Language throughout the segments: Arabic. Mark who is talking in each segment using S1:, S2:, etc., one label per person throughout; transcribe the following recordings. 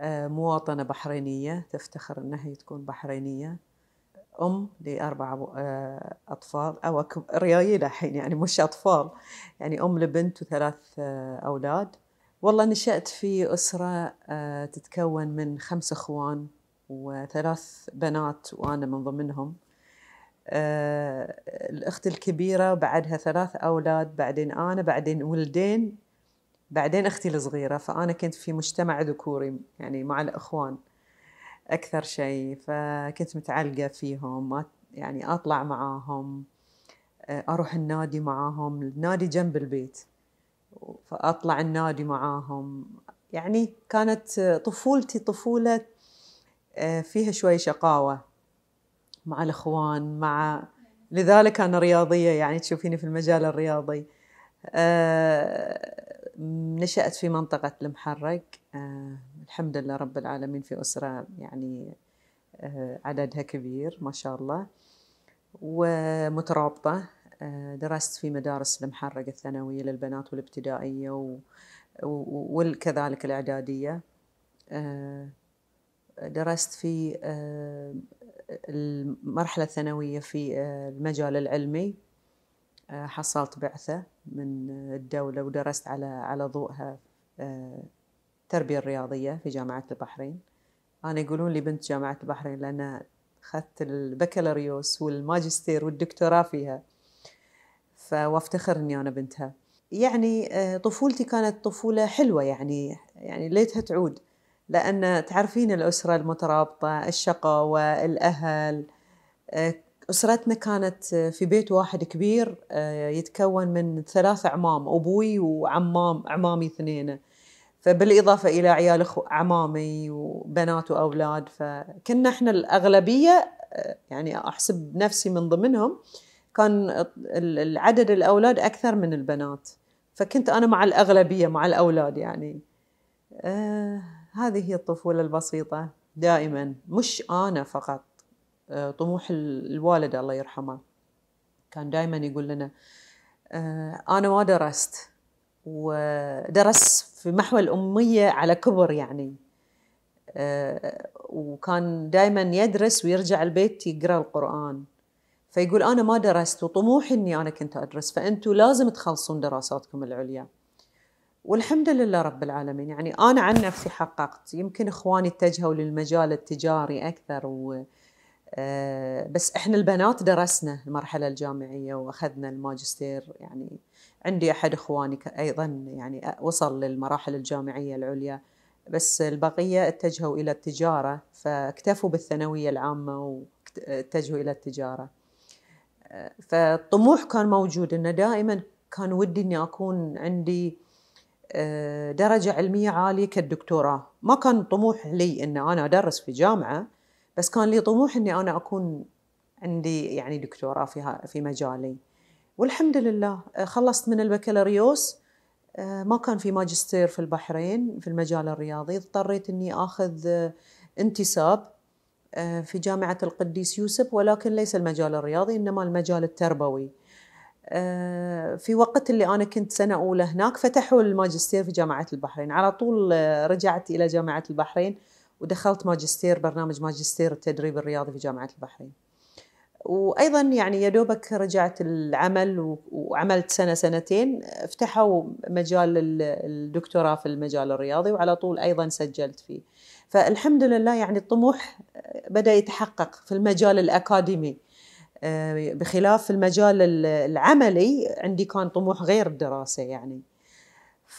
S1: آه، مواطنة بحرينية تفتخر أنها هي تكون بحرينية أم لأربع آه، أطفال أو ريايل الحين يعني مش أطفال يعني أم لبنت وثلاث آه، أولاد والله نشأت في أسرة تتكون من خمس إخوان وثلاث بنات وأنا من ضمنهم الأخت الكبيرة بعدها ثلاث أولاد بعدين أنا بعدين ولدين بعدين أختي الصغيرة فأنا كنت في مجتمع ذكوري يعني مع الإخوان أكثر شيء فكنت متعلقة فيهم يعني أطلع معاهم آه، أروح النادي معاهم النادي جنب البيت فأطلع النادي معاهم يعني كانت طفولتي طفولة آه، فيها شوي شقاوة مع الإخوان مع لذلك أنا رياضية يعني تشوفيني في المجال الرياضي آه، نشأت في منطقة المحرق آه، الحمد لله رب العالمين في أسرة يعني آه، عددها كبير ما شاء الله ومترابطة آه، درست في مدارس المحرق الثانوية للبنات والابتدائية وكذلك الإعدادية درست في المرحلة الثانوية في المجال العلمي حصلت بعثة من الدولة ودرست على على ضوءها التربية آه، الرياضية في جامعة البحرين أنا يقولون لي بنت جامعة البحرين لأن أخذت البكالوريوس والماجستير والدكتوراه فيها فوافتخر إني أنا بنتها يعني آه، طفولتي كانت طفولة حلوة يعني يعني ليتها تعود لأن تعرفين الأسرة المترابطة الشقاوة الأهل آه، أسرتنا كانت آه، في بيت واحد كبير آه، يتكون من ثلاث أعمام أبوي وعمام عمامي اثنين فبالإضافة إلى عيال أخو عمامي وبنات وأولاد فكنا إحنا الأغلبية آه، يعني أحسب نفسي من ضمنهم كان العدد الأولاد أكثر من البنات فكنت أنا مع الأغلبية مع الأولاد يعني آه هذه هي الطفولة البسيطة دائما مش أنا فقط آه، طموح الوالد الله يرحمه كان دائما يقول لنا آه، أنا ما درست ودرس في محو الأمية على كبر يعني آه، وكان دائما يدرس ويرجع البيت يقرأ القرآن فيقول أنا ما درست وطموحي أني أنا كنت أدرس فانتم لازم تخلصون دراساتكم العليا والحمد لله رب العالمين يعني أنا عن نفسي حققت يمكن إخواني اتجهوا للمجال التجاري أكثر و... آه، بس احنا البنات درسنا المرحله الجامعيه واخذنا الماجستير يعني عندي احد اخواني ايضا يعني وصل للمراحل الجامعيه العليا بس البقيه اتجهوا الى التجاره فاكتفوا بالثانويه العامه واتجهوا الى التجاره آه، فالطموح كان موجود انه دائما كان ودي اني اكون عندي آه، درجه علميه عاليه كالدكتوراه ما كان طموح لي ان انا ادرس في جامعه بس كان لي طموح اني انا اكون عندي يعني دكتوراه في في مجالي والحمد لله آه، خلصت من البكالوريوس آه، ما كان في ماجستير في البحرين في المجال الرياضي اضطريت اني اخذ آه، انتساب في جامعة القديس يوسف ولكن ليس المجال الرياضي إنما المجال التربوي في وقت اللي أنا كنت سنة أولى هناك فتحوا الماجستير في جامعة البحرين على طول رجعت إلى جامعة البحرين ودخلت ماجستير برنامج ماجستير التدريب الرياضي في جامعة البحرين وأيضا يعني يا دوبك رجعت العمل وعملت سنة سنتين فتحوا مجال الدكتوراه في المجال الرياضي وعلى طول أيضا سجلت فيه فالحمد لله يعني الطموح بدأ يتحقق في المجال الأكاديمي آه، بخلاف المجال العملي عندي كان طموح غير الدراسة يعني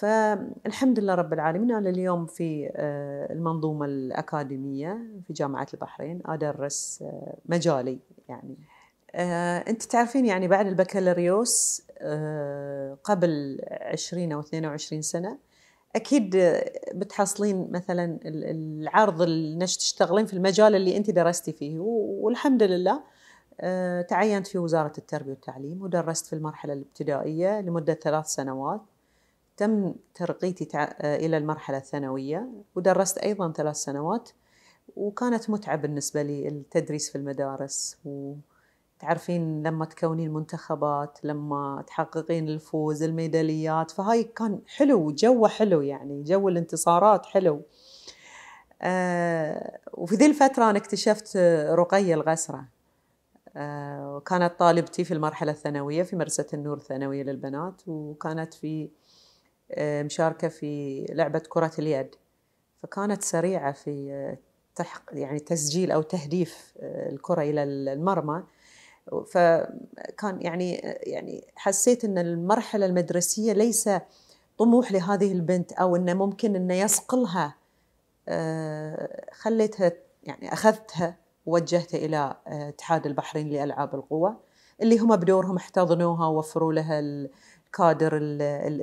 S1: فالحمد لله رب العالمين أنا اليوم في آه، المنظومة الأكاديمية في جامعة البحرين أدرس آه، مجالي يعني آه، أنت تعرفين يعني بعد البكالوريوس قبل 20 أو 22 سنة أكيد بتحصلين مثلا العرض إنك تشتغلين في المجال اللي أنت درستي فيه والحمد لله تعينت في وزارة التربية والتعليم ودرست في المرحلة الابتدائية لمدة ثلاث سنوات تم ترقيتي آه، إلى المرحلة الثانوية ودرست أيضا ثلاث سنوات وكانت متعة بالنسبة لي التدريس في المدارس وتعرفين لما تكونين منتخبات لما تحققين الفوز الميداليات فهاي كان حلو جو حلو يعني جو الانتصارات حلو آه وفي ذي الفترة أنا اكتشفت رقية الغسرة آه، وكانت طالبتي في المرحلة الثانوية في مدرسة النور الثانوية للبنات وكانت في آه، مشاركه في لعبه كره اليد فكانت سريعه في آه، تحق يعني تسجيل او تهديف آه، الكره الى المرمى فكان يعني يعني حسيت ان المرحله المدرسيه ليس طموح لهذه البنت او انه ممكن انه يصقلها خليتها يعني اخذتها ووجهتها الى اتحاد البحرين لالعاب القوى اللي هم بدورهم احتضنوها ووفروا لها الكادر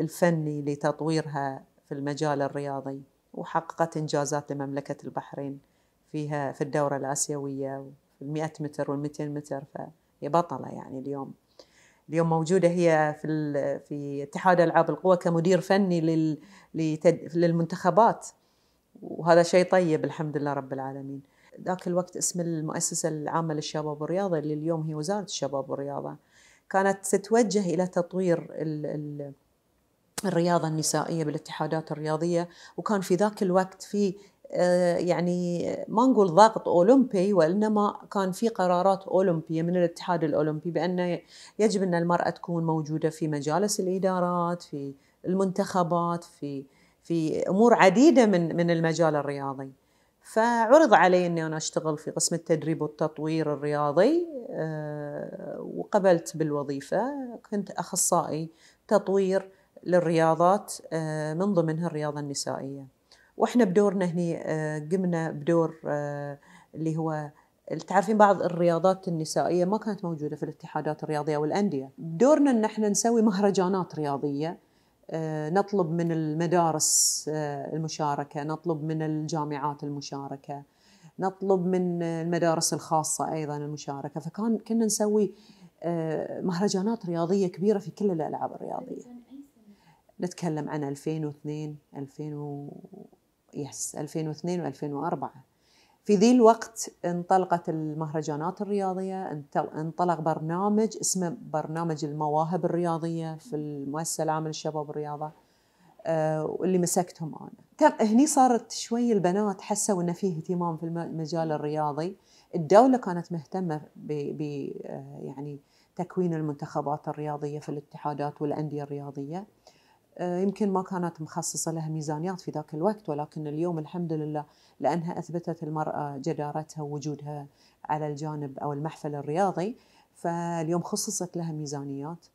S1: الفني لتطويرها في المجال الرياضي وحققت إنجازات لمملكة البحرين فيها في الدورة الآسيوية في المئة متر والمئتين متر فهي بطلة يعني اليوم اليوم موجودة هي في في اتحاد ألعاب القوى كمدير فني للمنتخبات وهذا شيء طيب الحمد لله رب العالمين ذاك الوقت اسم المؤسسة العامة للشباب والرياضة اللي اليوم هي وزارة الشباب والرياضة كانت تتوجه إلى تطوير الـ الـ الرياضة النسائية بالاتحادات الرياضية وكان في ذاك الوقت في آه، يعني ما نقول ضغط اولمبي وانما كان في قرارات اولمبيه من الاتحاد الاولمبي بانه يجب ان المراه تكون موجوده في مجالس الادارات في المنتخبات في في امور عديده من من المجال الرياضي. فعرض علي اني انا اشتغل في قسم التدريب والتطوير الرياضي آه، وقبلت بالوظيفه كنت اخصائي تطوير للرياضات آه، من ضمنها الرياضه النسائيه واحنا بدورنا هني آه، قمنا بدور اللي هو تعرفين بعض الرياضات النسائيه ما كانت موجوده في الاتحادات الرياضيه والانديه دورنا ان احنا نسوي مهرجانات رياضيه آه، نطلب من المدارس آه، المشاركه نطلب من الجامعات المشاركه نطلب من المدارس الخاصه ايضا المشاركه فكان كنا نسوي آه، مهرجانات رياضيه كبيره في كل الالعاب الرياضيه نتكلم عن 2002 2000 و... يس 2002 و2004 في ذي الوقت انطلقت المهرجانات الرياضية انطلق برنامج اسمه برنامج المواهب الرياضية في المؤسسة العامة للشباب والرياضة آه، واللي مسكتهم أنا هني صارت شوي البنات حسوا أن فيه اهتمام في المجال الرياضي الدولة كانت مهتمة ب آه، يعني تكوين المنتخبات الرياضية في الاتحادات والأندية الرياضية آه، يمكن ما كانت مخصصة لها ميزانيات في ذاك الوقت ولكن اليوم الحمد لله لأنها أثبتت المرأة جدارتها ووجودها على الجانب أو المحفل الرياضي فاليوم خصصت لها ميزانيات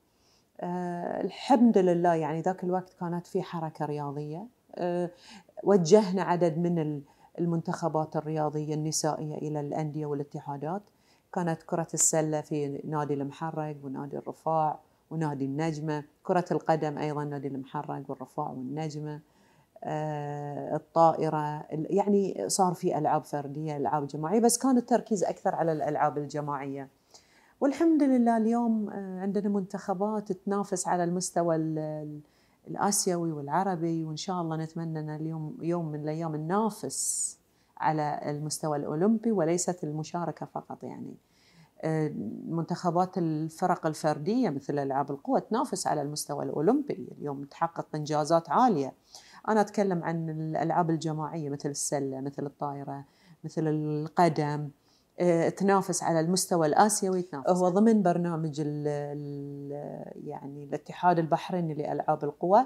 S1: آه، الحمد لله يعني ذاك الوقت كانت في حركة رياضية آه، وجهنا عدد من المنتخبات الرياضية النسائية إلى الأندية والاتحادات كانت كرة السلة في نادي المحرق ونادي الرفاع ونادي النجمة كرة القدم أيضا نادي المحرق والرفاع والنجمة آه، الطائرة يعني صار في ألعاب فردية ألعاب جماعية بس كان التركيز أكثر على الألعاب الجماعية والحمد لله اليوم آه، عندنا منتخبات تنافس على المستوى الآسيوي والعربي وإن شاء الله نتمنى أن اليوم يوم من الأيام ننافس على المستوى الأولمبي وليست المشاركة فقط يعني منتخبات الفرق الفرديه مثل العاب القوى تنافس على المستوى الاولمبي اليوم تحقق انجازات عاليه انا اتكلم عن الالعاب الجماعيه مثل السله مثل الطايره مثل القدم آه، تنافس على المستوى الاسيوي تنافس هو ضمن برنامج الـ الـ يعني الاتحاد البحريني لالعاب القوى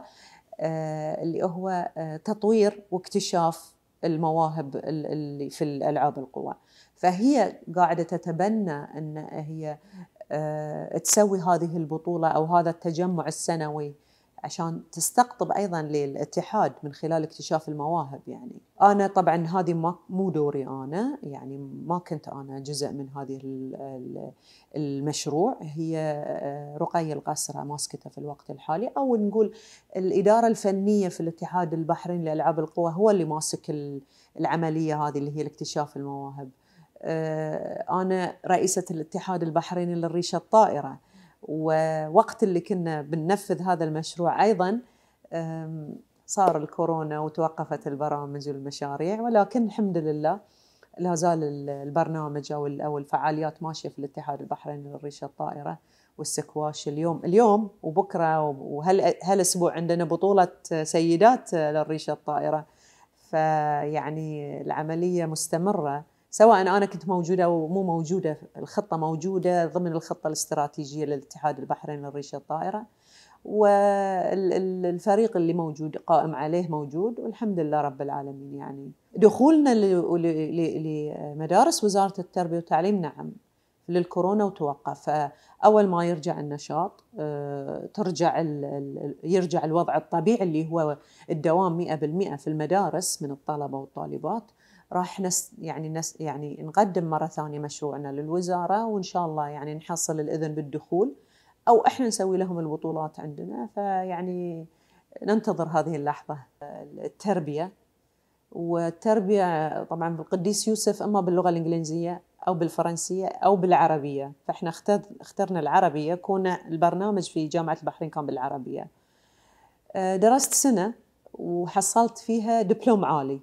S1: آه، اللي هو آه، تطوير واكتشاف المواهب اللي في الالعاب القوى فهي قاعده تتبنى ان هي آه، تسوي هذه البطوله او هذا التجمع السنوي عشان تستقطب ايضا للاتحاد من خلال اكتشاف المواهب يعني انا طبعا هذه ما مو دوري انا يعني ما كنت انا جزء من هذه المشروع هي آه، رقي القسرة ماسكته في الوقت الحالي او نقول الاداره الفنيه في الاتحاد البحريني لالعاب القوى هو اللي ماسك العمليه هذه اللي هي الاكتشاف المواهب آه، أنا رئيسة الاتحاد البحريني للريشة الطائرة ووقت اللي كنا بننفذ هذا المشروع أيضا صار الكورونا وتوقفت البرامج والمشاريع ولكن الحمد لله لا زال البرنامج او او الفعاليات ماشيه في الاتحاد البحريني للريشه الطائره والسكواش اليوم اليوم وبكره وهالاسبوع عندنا بطوله سيدات للريشه الطائره فيعني العمليه مستمره سواء انا كنت موجوده او مو موجوده الخطه موجوده ضمن الخطه الاستراتيجيه للاتحاد البحرين للريشه الطائره والفريق اللي موجود قائم عليه موجود والحمد لله رب العالمين يعني دخولنا لمدارس وزاره التربيه والتعليم نعم للكورونا وتوقف اول ما يرجع النشاط آه، ترجع يرجع الوضع الطبيعي اللي هو الدوام 100% في المدارس من الطلبه والطالبات راح نس يعني نس يعني نقدم مره ثانيه مشروعنا للوزاره وان شاء الله يعني نحصل الاذن بالدخول او احنا نسوي لهم البطولات عندنا فيعني ننتظر هذه اللحظه التربيه والتربيه طبعا بالقديس يوسف اما باللغه الانجليزيه او بالفرنسيه او بالعربيه فاحنا اخترنا العربيه كون البرنامج في جامعه البحرين كان بالعربيه درست سنه وحصلت فيها دبلوم عالي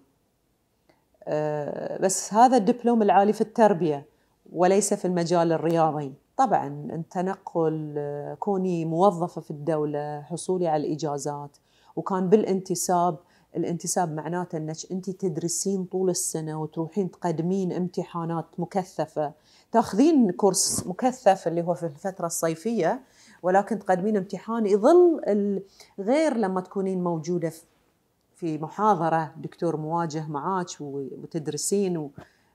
S1: آه، بس هذا الدبلوم العالي في التربية وليس في المجال الرياضي طبعا التنقل آه، كوني موظفة في الدولة حصولي على الإجازات وكان بالانتساب الانتساب معناته انك انت تدرسين طول السنه وتروحين تقدمين امتحانات مكثفه تاخذين كورس مكثف اللي هو في الفتره الصيفيه ولكن تقدمين امتحان يظل غير لما تكونين موجوده في محاضرة دكتور مواجه معاك وتدرسين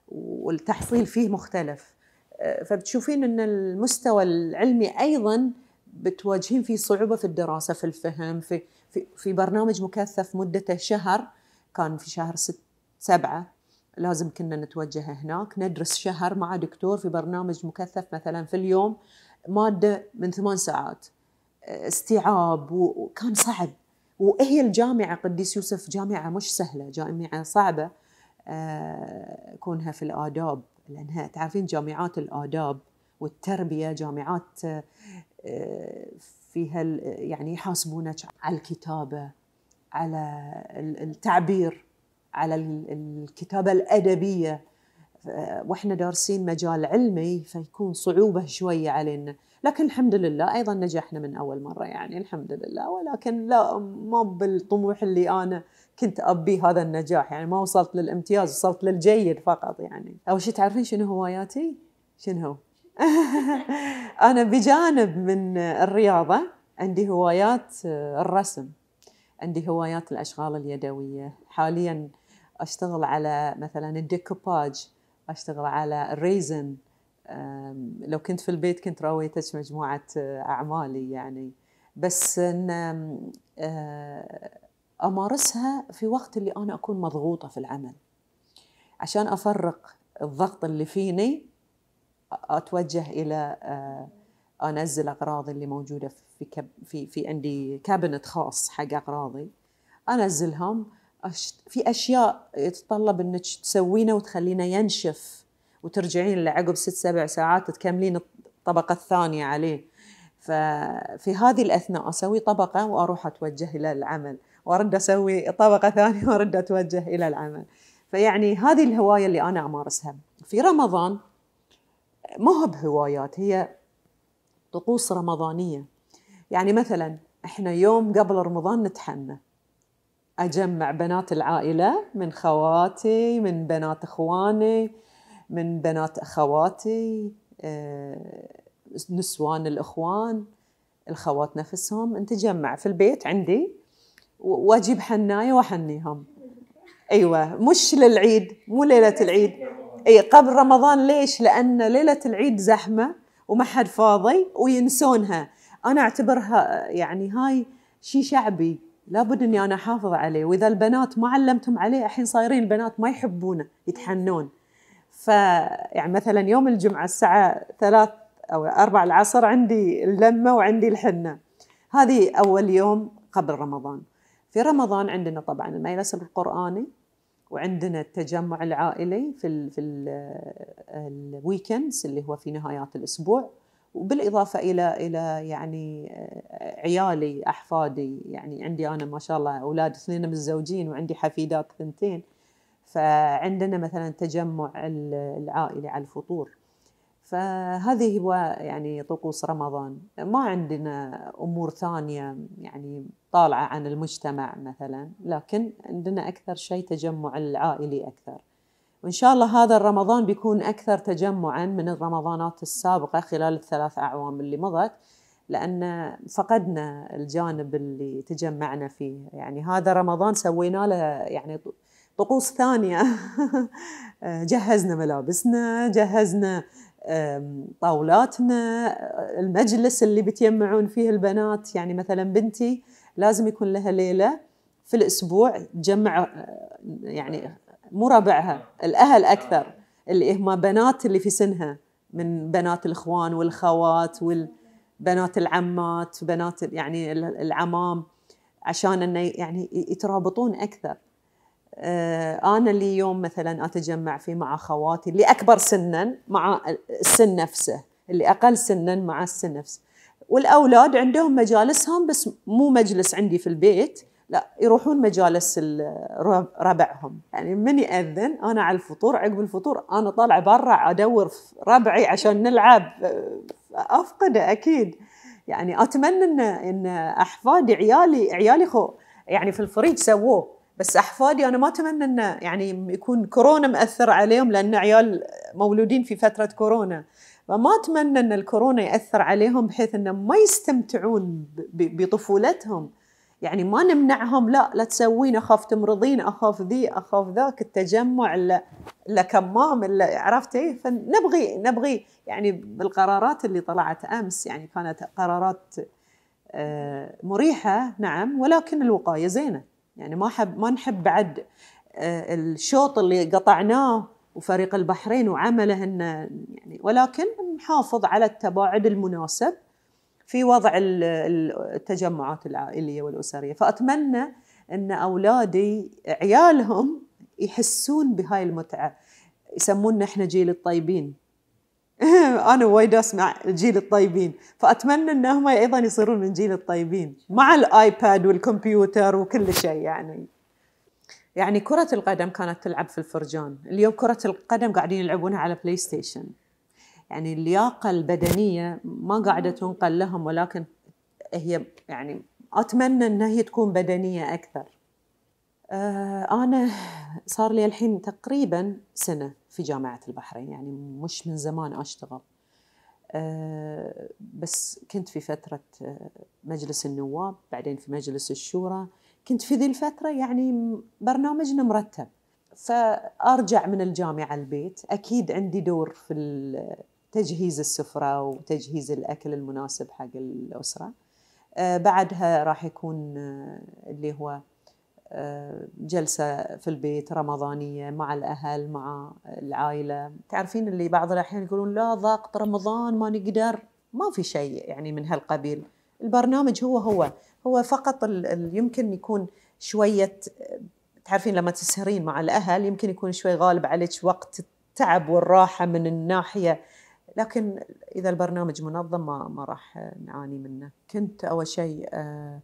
S1: والتحصيل فيه مختلف آه، فبتشوفين أن المستوى العلمي أيضا بتواجهين فيه صعوبة في الدراسة في الفهم في, في, في برنامج مكثف مدته شهر كان في شهر ست سبعة لازم كنا نتوجه هناك ندرس شهر مع دكتور في برنامج مكثف مثلا في اليوم مادة من ثمان ساعات آه، استيعاب وكان صعب وهي الجامعة قديس يوسف جامعة مش سهلة جامعة صعبة آه، كونها في الآداب لأنها تعرفين جامعات الآداب والتربية جامعات آه، فيها يعني يحاسبونك على الكتابة على التعبير على الكتابة الأدبية آه، واحنا دارسين مجال علمي فيكون صعوبة شوية علينا لكن الحمد لله ايضا نجحنا من اول مره يعني الحمد لله ولكن لا ما بالطموح اللي انا كنت ابي هذا النجاح يعني ما وصلت للامتياز وصلت للجيد فقط يعني اول شيء تعرفين شنو هواياتي شنو انا بجانب من الرياضه عندي هوايات آه، الرسم عندي هوايات الاشغال اليدويه حاليا اشتغل على مثلا الديكوباج اشتغل على الريزن لو كنت في البيت كنت راويتك مجموعة آه، أعمالي يعني بس أن آه، أمارسها في وقت اللي أنا أكون مضغوطة في العمل عشان أفرق الضغط اللي فيني أتوجه إلى آه، أنزل أغراض اللي موجودة في كب في في عندي كابنت خاص حق أغراضي أنزلهم في أشياء يتطلب أنك تسوينه وتخلينه ينشف وترجعين لعقب ست سبع ساعات تكملين الطبقة الثانية عليه ففي هذه الأثناء أسوي طبقة وأروح أتوجه إلى العمل وأرد أسوي طبقة ثانية وأرد أتوجه إلى العمل فيعني هذه الهواية اللي أنا أمارسها في رمضان ما هو بهوايات هي طقوس رمضانية يعني مثلا احنا يوم قبل رمضان نتحنى أجمع بنات العائلة من خواتي من بنات إخواني من بنات أخواتي آه، نسوان الإخوان الخوات نفسهم نتجمع في البيت عندي واجيب حنايه واحنيهم ايوه مش للعيد مو ليله العيد اي قبل رمضان ليش لان ليله العيد زحمه وما حد فاضي وينسونها انا اعتبرها يعني هاي شيء شعبي لابد اني انا احافظ عليه واذا البنات ما علمتهم عليه الحين صايرين البنات ما يحبونه يتحنون فيعني مثلا يوم الجمعة الساعة ثلاث أو أربع العصر عندي اللمة وعندي الحنة هذه أول يوم قبل رمضان في رمضان عندنا طبعا المجلس القرآني وعندنا التجمع العائلي في الـ في الويكندز اللي هو في نهايات الاسبوع وبالاضافه الى الى يعني آه، عيالي احفادي يعني عندي انا ما شاء الله اولاد اثنين متزوجين وعندي حفيدات ثنتين فعندنا مثلا تجمع العائلي على الفطور فهذه هو يعني طقوس رمضان ما عندنا امور ثانيه يعني طالعه عن المجتمع مثلا لكن عندنا اكثر شيء تجمع العائلي اكثر وان شاء الله هذا الرمضان بيكون اكثر تجمعا من الرمضانات السابقه خلال الثلاث اعوام اللي مضت لان فقدنا الجانب اللي تجمعنا فيه يعني هذا رمضان سوينا له يعني طقوس ثانية جهزنا ملابسنا جهزنا طاولاتنا المجلس اللي بتجمعون فيه البنات يعني مثلا بنتي لازم يكون لها ليلة في الأسبوع تجمع آه، يعني مو ربعها الأهل أكثر اللي هم بنات اللي في سنها من بنات الإخوان والخوات والبنات العمات بنات يعني العمام عشان انه يعني يترابطون اكثر آه، انا اللي يوم مثلا اتجمع فيه مع خواتي اللي اكبر سنا مع السن نفسه اللي اقل سنا مع السن نفسه والاولاد عندهم مجالسهم بس مو مجلس عندي في البيت لا يروحون مجالس ربعهم يعني من ياذن انا على الفطور عقب الفطور انا طالعه برا ادور ربعي عشان نلعب افقده اكيد يعني اتمنى ان ان احفادي عيالي عيالي خو يعني في الفريج سووه بس احفادي انا ما اتمنى انه يعني يكون كورونا مأثر عليهم لان عيال مولودين في فتره كورونا فما اتمنى ان الكورونا ياثر عليهم بحيث انه ما يستمتعون بطفولتهم يعني ما نمنعهم لا لا تسوين اخاف تمرضين اخاف ذي اخاف ذاك التجمع الا الا كمام الا عرفت ايه فنبغي نبغي يعني بالقرارات اللي طلعت امس يعني كانت قرارات آه، مريحه نعم ولكن الوقايه زينه يعني ما حب ما نحب بعد آه، الشوط اللي قطعناه وفريق البحرين وعمله انه يعني ولكن نحافظ على التباعد المناسب في وضع التجمعات العائليه والاسريه فاتمنى ان اولادي عيالهم يحسون بهاي المتعه يسمونا احنا جيل الطيبين انا وايد اسمع الجيل الطيبين فاتمنى ان هم ايضا يصيرون من جيل الطيبين مع الايباد والكمبيوتر وكل شيء يعني يعني كرة القدم كانت تلعب في الفرجان اليوم كرة القدم قاعدين يلعبونها على بلاي ستيشن يعني اللياقة البدنية ما قاعدة تنقل لهم ولكن هي يعني أتمنى أن هي تكون بدنية أكثر آه، أنا صار لي الحين تقريبا سنة في جامعة البحرين يعني مش من زمان أشتغل آه، بس كنت في فترة آه، مجلس النواب بعدين في مجلس الشورى كنت في ذي الفترة يعني برنامجنا مرتب فأرجع من الجامعة البيت أكيد عندي دور في آه، تجهيز السفرة وتجهيز الأكل المناسب حق الأسرة بعدها راح يكون اللي هو جلسة في البيت رمضانية مع الأهل مع العائلة تعرفين اللي بعض الأحيان يقولون لا ضغط رمضان ما نقدر ما في شيء يعني من هالقبيل البرنامج هو هو هو فقط يمكن يكون شوية تعرفين لما تسهرين مع الأهل يمكن يكون شوي غالب عليك وقت التعب والراحة من الناحية لكن إذا البرنامج منظم ما, ما راح نعاني منه كنت أول شيء آه،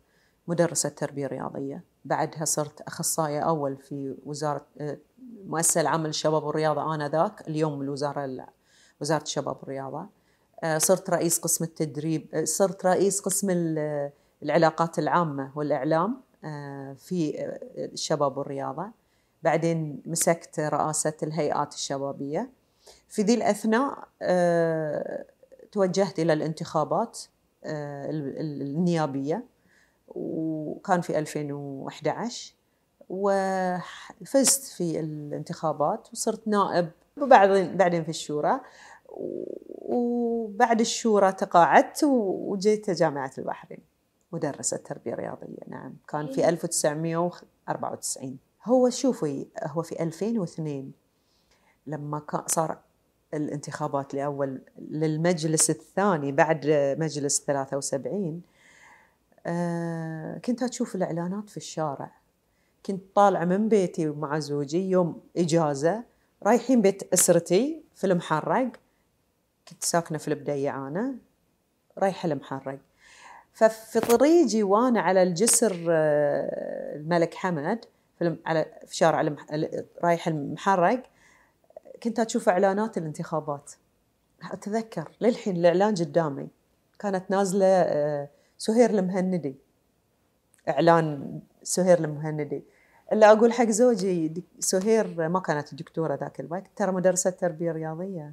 S1: مدرسة تربية رياضية بعدها صرت أخصائية أول في وزارة آه، مؤسسة العمل الشباب والرياضة آنذاك اليوم الوزارة وزارة الشباب والرياضة آه، صرت رئيس قسم التدريب آه، صرت رئيس قسم العلاقات العامة والإعلام في الشباب والرياضة بعدين مسكت رئاسة الهيئات الشبابية في ذي الأثناء توجهت إلى الانتخابات النيابية وكان في 2011 وفزت في الانتخابات وصرت نائب وبعدين بعدين في الشورى وبعد الشورى تقاعدت وجيت جامعة البحرين مدرسة تربية رياضية نعم كان في 1994 إيه. هو شوفي هو في 2002 لما صار الانتخابات لأول للمجلس الثاني بعد مجلس 73 آه، كنت أشوف الإعلانات في الشارع كنت طالعة من بيتي مع زوجي يوم إجازة رايحين بيت أسرتي في المحرق كنت ساكنة في البدية أنا رايحة المحرق ففي طريقي وأنا على الجسر آه، الملك حمد في على في شارع رايح المحرق كنت أشوف إعلانات الانتخابات أتذكر للحين الإعلان قدامي كانت نازلة آه، سهير المهندي اعلان سهير المهندي الا اقول حق زوجي سهير ما كانت دكتوره ذاك الوقت ترى مدرسه تربيه رياضيه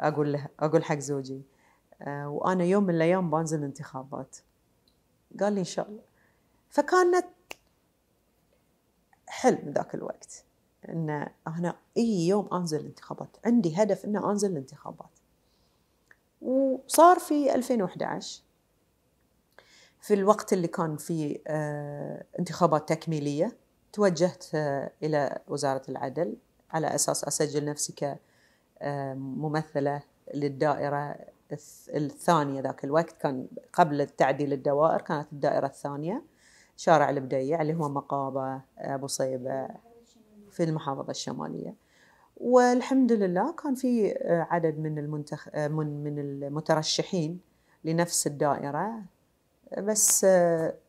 S1: اقول له اقول حق زوجي آه، وانا يوم من الايام بنزل انتخابات قال لي ان شاء الله فكانت حلم ذاك الوقت ان انا اي يوم انزل انتخابات عندي هدف ان انزل الانتخابات وصار في 2011 في الوقت اللي كان في آه، انتخابات تكميلية توجهت آه، إلى وزارة العدل على أساس أسجل نفسي كممثلة آه، للدائرة الثانية ذاك الوقت كان قبل التعديل الدوائر كانت الدائرة الثانية شارع البديع اللي هو مقابة أبو صيبة في المحافظة الشمالية والحمد لله كان في عدد من المنتخ... من المترشحين لنفس الدائرة بس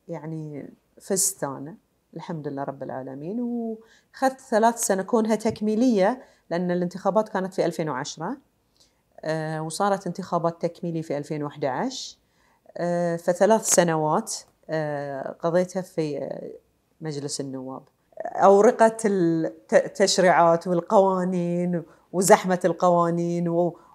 S1: يعني فزت أنا الحمد لله رب العالمين وخذت ثلاث سنة كونها تكميلية لأن الانتخابات كانت في 2010 آه، وصارت انتخابات تكميليه في 2011 آه، فثلاث سنوات آه، قضيتها في مجلس النواب أورقة التشريعات والقوانين وزحمة القوانين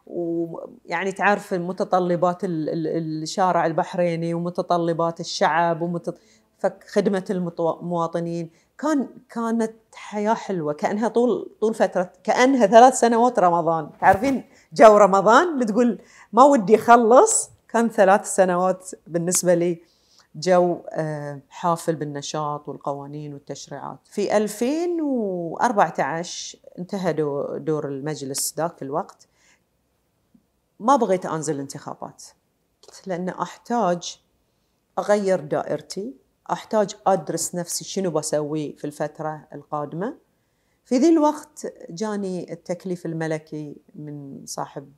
S1: ويعني تعرف متطلبات الشارع البحريني ومتطلبات الشعب ومتط... فخدمة المواطنين كان كانت حياة حلوة كأنها طول طول فترة كأنها ثلاث سنوات رمضان تعرفين جو رمضان بتقول ما ودي أخلص كان ثلاث سنوات بالنسبة لي جو آه، حافل بالنشاط والقوانين والتشريعات في 2014 انتهى دور المجلس ذاك الوقت ما بغيت أنزل انتخابات لأن أحتاج أغير دائرتي أحتاج أدرس نفسي شنو بسوي في الفترة القادمة في ذي الوقت جاني التكليف الملكي من صاحب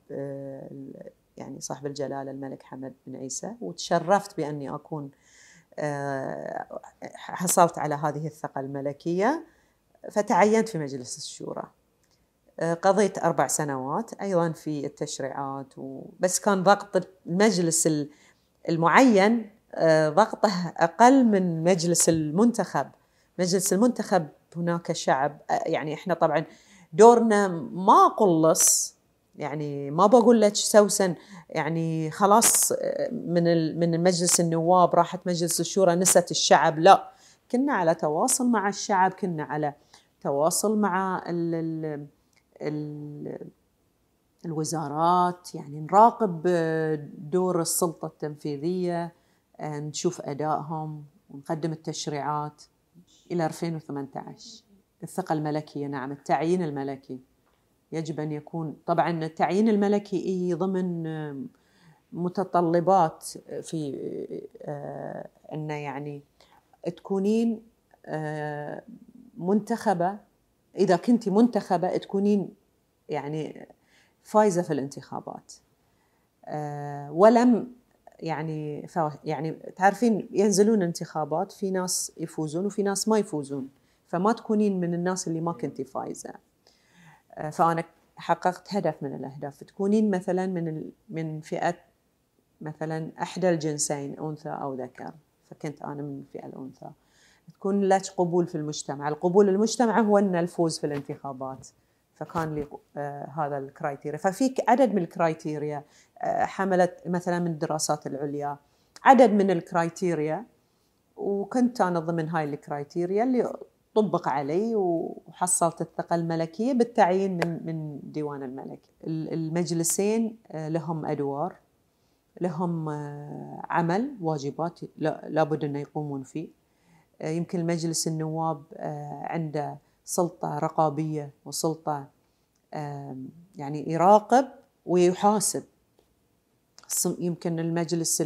S1: يعني صاحب الجلالة الملك حمد بن عيسى وتشرفت بأني أكون آه، حصلت على هذه الثقة الملكية فتعينت في مجلس الشورى آه، قضيت أربع سنوات أيضا في التشريعات بس كان ضغط المجلس المعين آه، ضغطه أقل من مجلس المنتخب مجلس المنتخب هناك شعب آه، يعني إحنا طبعا دورنا ما قلص يعني ما بقول لك سوسن يعني خلاص من من مجلس النواب راحت مجلس الشورى نست الشعب لا كنا على تواصل مع الشعب كنا على تواصل مع الوزارات يعني نراقب آه، دور السلطة التنفيذية آه، نشوف أدائهم ونقدم التشريعات إلى 2018 الثقة الملكية نعم التعيين الملكي يجب أن يكون طبعا التعيين الملكي إيه، ضمن آه، متطلبات في أن يعني تكونين منتخبة اذا كنت منتخبه تكونين يعني فايزه في الانتخابات آه، ولم يعني ف... يعني تعرفين ينزلون انتخابات في ناس يفوزون وفي ناس ما يفوزون فما تكونين من الناس اللي ما كنتي فايزه آه، فانا حققت هدف من الاهداف تكونين مثلا من ال... من فئه مثلا احدى الجنسين انثى او ذكر فكنت انا من الفئه الانثى تكون لك قبول في المجتمع القبول المجتمع هو أن الفوز في الانتخابات فكان لي آه، هذا الكرايتيريا ففيك عدد من الكرايتيريا آه، حملت مثلا من الدراسات العليا عدد من الكرايتيريا وكنت انا ضمن هاي الكرايتيريا اللي طبق علي وحصلت الثقه الملكيه بالتعيين من من ديوان الملك المجلسين آه، لهم ادوار لهم عمل واجبات لابد انه يقومون فيه آه، يمكن مجلس النواب آه، عنده سلطة رقابية وسلطة يعني يراقب ويحاسب يمكن المجلس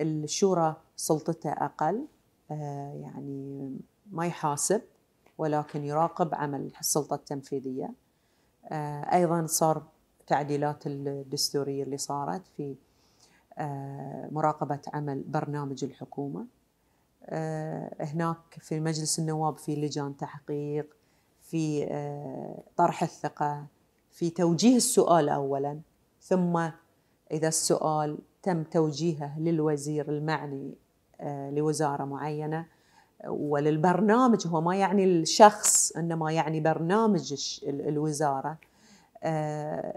S1: الشورى سلطته أقل آه، يعني ما يحاسب ولكن يراقب عمل السلطة التنفيذية أيضا صار التعديلات الدستورية اللي صارت في مراقبة عمل برنامج الحكومة آه، هناك في مجلس النواب في لجان تحقيق في آه، طرح الثقة في توجيه السؤال أولا ثم إذا السؤال تم توجيهه للوزير المعني آه، لوزارة معينة وللبرنامج هو ما يعني الشخص إنما يعني برنامج الوزارة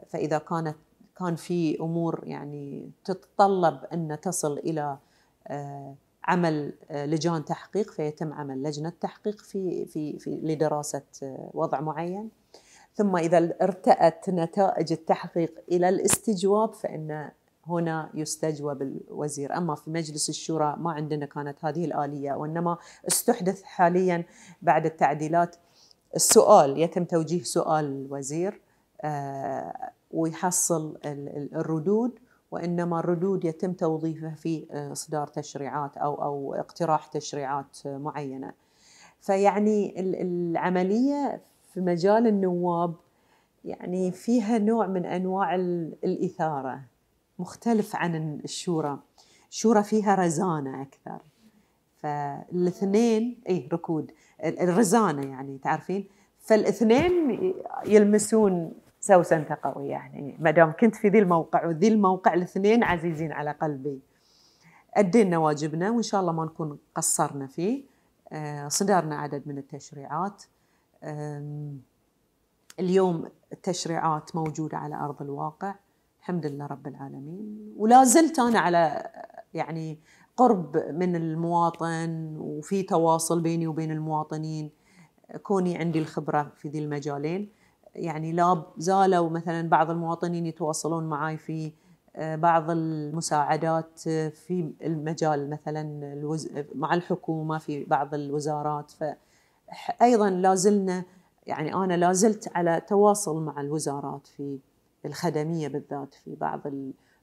S1: فإذا كانت كان في أمور يعني تتطلب أن تصل إلى عمل آه، لجان تحقيق فيتم عمل لجنه تحقيق في في, في لدراسه آه، وضع معين ثم اذا ارتأت نتائج التحقيق الى الاستجواب فان هنا يستجوب الوزير اما في مجلس الشورى ما عندنا كانت هذه الاليه وانما استحدث حاليا بعد التعديلات السؤال يتم توجيه سؤال الوزير آه، ويحصل الردود وانما الردود يتم توظيفها في آه، اصدار تشريعات او او اقتراح تشريعات آه، معينه. فيعني العمليه في مجال النواب يعني فيها نوع من انواع الاثاره مختلف عن الشورى. الشورى فيها رزانه اكثر. فالاثنين اي ركود الرزانه يعني تعرفين فالاثنين يلمسون سوسن قوي يعني ما دام كنت في ذي الموقع وذي الموقع الاثنين عزيزين على قلبي أدينا واجبنا وإن شاء الله ما نكون قصرنا فيه آه، صدرنا عدد من التشريعات اليوم التشريعات موجودة على أرض الواقع الحمد لله رب العالمين ولا زلت أنا على يعني قرب من المواطن وفي تواصل بيني وبين المواطنين كوني عندي الخبرة في ذي المجالين يعني لاب زالوا مثلا بعض المواطنين يتواصلون معي في آه، بعض المساعدات آه، في المجال مثلا الوز... مع الحكومه في بعض الوزارات فايضا لازلنا يعني انا لازلت على تواصل مع الوزارات في الخدميه بالذات في بعض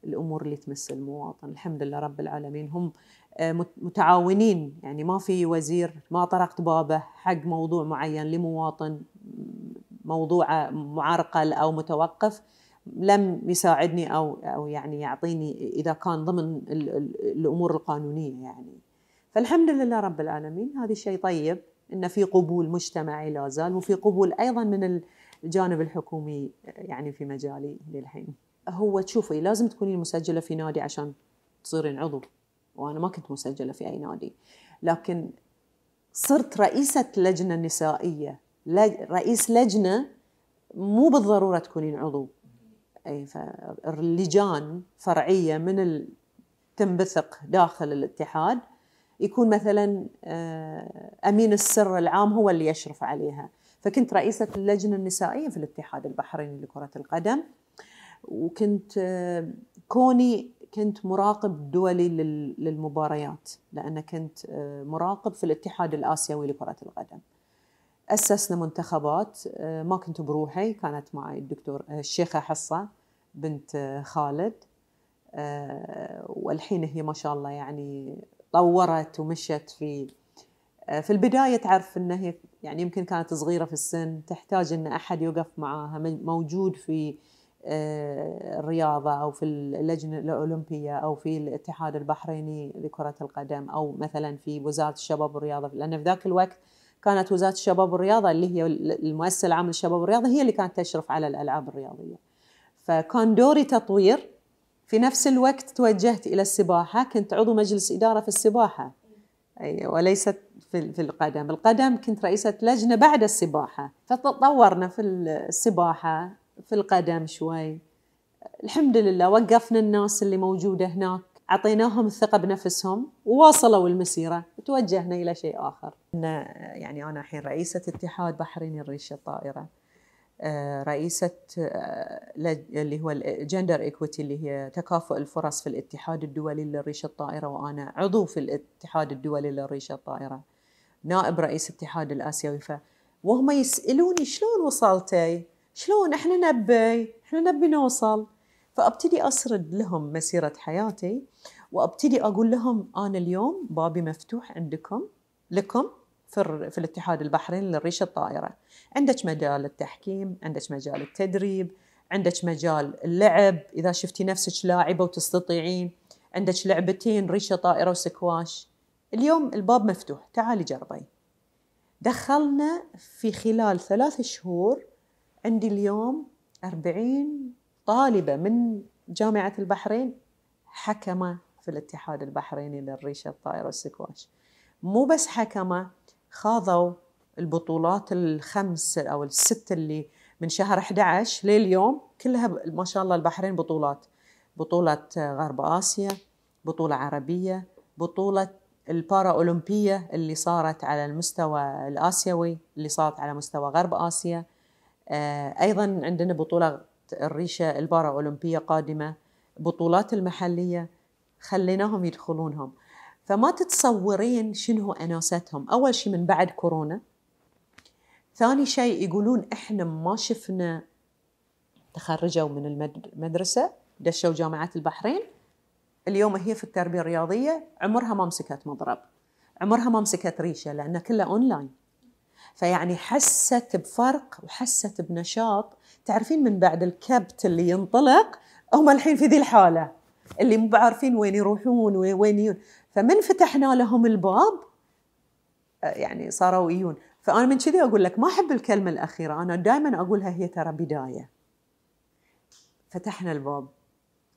S1: الامور اللي تمس المواطن الحمد لله رب العالمين هم آه، متعاونين يعني ما في وزير ما طرقت بابه حق موضوع معين لمواطن موضوعه معرقل او متوقف لم يساعدني او او يعني يعطيني اذا كان ضمن الامور القانونيه يعني فالحمد لله رب العالمين هذا شيء طيب ان في قبول مجتمعي لا زال وفي قبول ايضا من الجانب الحكومي يعني في مجالي للحين هو تشوفي لازم تكونين مسجله في نادي عشان تصيرين عضو وانا ما كنت مسجله في اي نادي لكن صرت رئيسه لجنه نسائيه رئيس لجنه مو بالضروره تكونين عضو اي فاللجان فرعيه من تنبثق داخل الاتحاد يكون مثلا آه، امين السر العام هو اللي يشرف عليها فكنت رئيسه اللجنه النسائيه في الاتحاد البحريني لكره القدم وكنت آه، كوني كنت مراقب دولي للمباريات لان كنت آه، مراقب في الاتحاد الاسيوي لكره القدم أسسنا منتخبات آه، ما كنت بروحي كانت معي الدكتور آه، الشيخة حصة بنت آه، خالد والحين هي ما شاء الله يعني طورت ومشت في في البداية تعرف أن هي يعني يمكن كانت صغيرة في السن تحتاج أن أحد يوقف معاها موجود في الرياضة أو في اللجنة الأولمبية أو في الاتحاد البحريني لكرة القدم أو مثلا في وزارة الشباب والرياضة لأن في ذاك الوقت كانت وزاره الشباب والرياضه اللي هي المؤسسه العامه للشباب والرياضه هي اللي كانت تشرف على الالعاب الرياضيه. فكان دوري تطوير في نفس الوقت توجهت الى السباحه، كنت عضو مجلس اداره في السباحه. اي وليست في في القدم، القدم كنت رئيسه لجنه بعد السباحه، فتطورنا في السباحه، في القدم شوي. الحمد لله وقفنا الناس اللي موجوده هناك، اعطيناهم الثقه بنفسهم وواصلوا المسيره، توجهنا الى شيء اخر. إن يعني أنا الحين رئيسة اتحاد بحريني الريشه الطائرة آه، رئيسة آه، اللي هو الجندر إيكويتي اللي هي تكافؤ الفرص في الاتحاد الدولي للريشه الطائرة وأنا عضو في الاتحاد الدولي للريشه الطائرة نائب رئيس اتحاد الآسيوي ف وهم يسألوني شلون وصلتي شلون احنا نبي احنا نبي نوصل فابتدي اسرد لهم مسيره حياتي وابتدي اقول لهم انا اليوم بابي مفتوح عندكم لكم في, في الاتحاد البحريني للريشه الطائره عندك مجال التحكيم عندك مجال التدريب عندك مجال اللعب اذا شفتي نفسك لاعبه وتستطيعين عندك لعبتين ريشه طائره وسكواش اليوم الباب مفتوح تعالي جربي دخلنا في خلال ثلاث شهور عندي اليوم 40 طالبة من جامعة البحرين حكمة في الاتحاد البحريني للريشة الطائرة والسكواش مو بس حكمة خاضوا البطولات الخمس او الست اللي من شهر 11 لليوم كلها ما شاء الله البحرين بطولات بطولة غرب آسيا بطولة عربية بطولة البارا أولمبية اللي صارت على المستوى الآسيوي اللي صارت على مستوى غرب آسيا آه، أيضا عندنا بطولة الريشة البارا أولمبية قادمة بطولات المحلية خليناهم يدخلونهم فما تتصورين شنو اناستهم اول شيء من بعد كورونا ثاني شيء يقولون احنا ما شفنا تخرجوا من المدرسه دشوا جامعه البحرين اليوم هي في التربيه الرياضيه عمرها ما مسكت مضرب عمرها ما مسكت ريشه لان كلها اونلاين فيعني حست بفرق وحست بنشاط تعرفين من بعد الكبت اللي ينطلق هم الحين في ذي الحاله اللي مو بعارفين وين يروحون وين فمن فتحنا لهم الباب آه، يعني صاروا يجون فانا من كذي اقول لك ما احب الكلمه الاخيره انا دائما اقولها هي ترى بدايه فتحنا الباب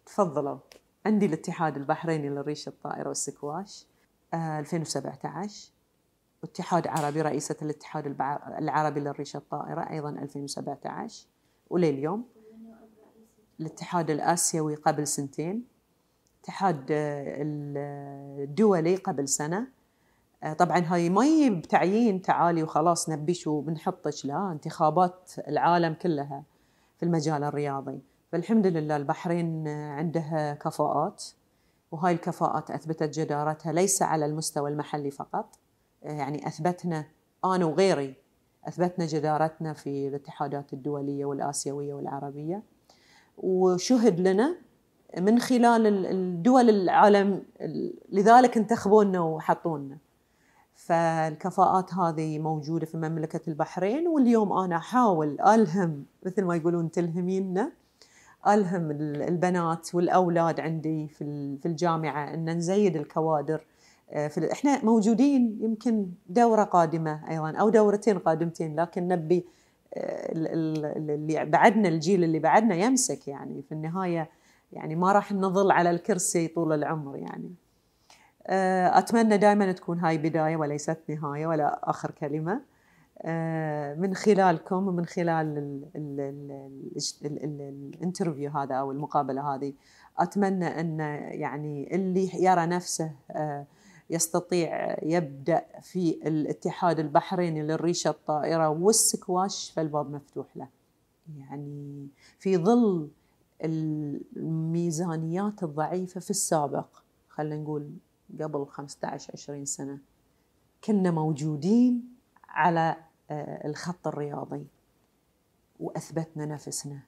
S1: تفضلوا عندي الاتحاد البحريني للريش الطائره والسكواش 2017 آه، اتحاد عربي رئيسة الاتحاد العربي للريشة الطائرة أيضا 2017 ولليوم الاتحاد الآسيوي قبل سنتين الاتحاد آه، الدولي قبل سنه آه، طبعا هاي ما هي بتعيين تعالي وخلاص نبيش وبنحطش لا انتخابات العالم كلها في المجال الرياضي فالحمد لله البحرين آه، عندها كفاءات وهاي الكفاءات اثبتت جدارتها ليس على المستوى المحلي فقط يعني اثبتنا انا وغيري اثبتنا جدارتنا في الاتحادات الدوليه والاسيويه والعربيه وشهد لنا من خلال الدول العالم لذلك انتخبونا وحطونا فالكفاءات هذه موجودة في مملكة البحرين واليوم أنا أحاول ألهم مثل ما يقولون تلهمينا ألهم البنات والأولاد عندي في الجامعة أن نزيد الكوادر آه، في احنا موجودين يمكن دوره قادمه ايضا او دورتين قادمتين لكن نبي آه، اللي بعدنا الجيل اللي بعدنا يمسك يعني في النهايه يعني ما راح نظل على الكرسي طول العمر يعني آه، أتمنى دائما تكون هاي بداية وليست نهاية ولا آخر كلمة آه، من خلالكم ومن خلال الانترفيو هذا أو المقابلة هذه أتمنى أن يعني اللي يرى نفسه آه، يستطيع يبدأ في الاتحاد البحريني للريشة الطائرة والسكواش فالباب مفتوح له يعني في ظل الميزانيات الضعيفة في السابق خلينا نقول قبل 15 20 سنة كنا موجودين على آه، الخط الرياضي وأثبتنا نفسنا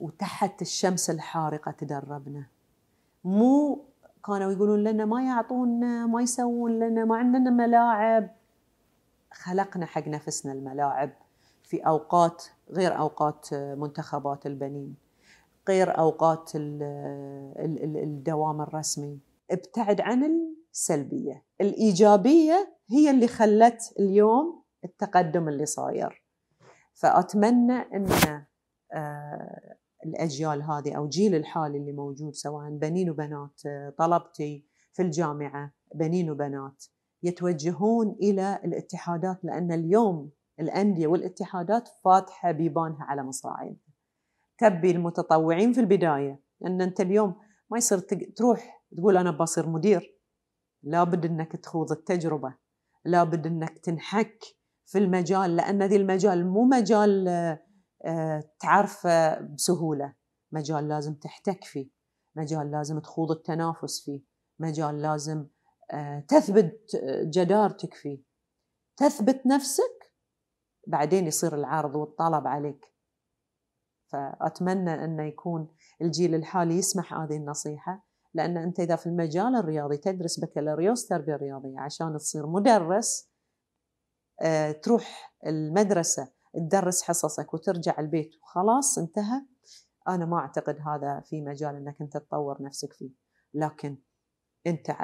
S1: وتحت الشمس الحارقة تدربنا مو كانوا يقولون لنا ما يعطونا ما يسوون لنا ما عندنا ملاعب خلقنا حق نفسنا الملاعب في أوقات غير أوقات آه، منتخبات البنين غير اوقات الدوام الرسمي ابتعد عن السلبيه الايجابيه هي اللي خلت اليوم التقدم اللي صاير فاتمنى ان آه، الاجيال هذه او جيل الحالي اللي موجود سواء بنين وبنات آه، طلبتي في الجامعه بنين وبنات يتوجهون الى الاتحادات لان اليوم الانديه والاتحادات فاتحه بيبانها على مصراعيها تبي المتطوعين في البدايه ان انت اليوم ما يصير تروح تقول انا بصير مدير لابد انك تخوض التجربه لابد انك تنحك في المجال لان ذي المجال مو مجال آه، تعرفه آه، بسهوله مجال لازم تحتك فيه مجال لازم تخوض التنافس فيه مجال لازم آه، تثبت جدارتك فيه تثبت نفسك بعدين يصير العرض والطلب عليك فأتمنى أن يكون الجيل الحالي يسمح هذه النصيحة لأن أنت إذا في المجال الرياضي تدرس بكالوريوس تربية رياضية عشان تصير مدرس آه، تروح المدرسة تدرس حصصك وترجع البيت وخلاص انتهى أنا ما أعتقد هذا في مجال أنك أنت تطور نفسك فيه لكن أنت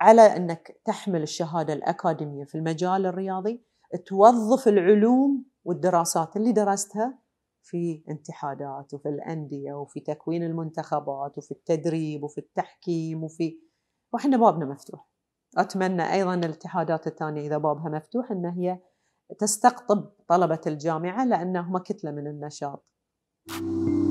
S1: على أنك تحمل الشهادة الأكاديمية في المجال الرياضي توظف العلوم والدراسات اللي درستها في انتحادات وفي الأندية وفي تكوين المنتخبات وفي التدريب وفي التحكيم وفي وإحنا بابنا مفتوح أتمنى أيضا الاتحادات الثانية إذا بابها مفتوح أن هي تستقطب طلبة الجامعة لأنهم كتلة من النشاط. thank you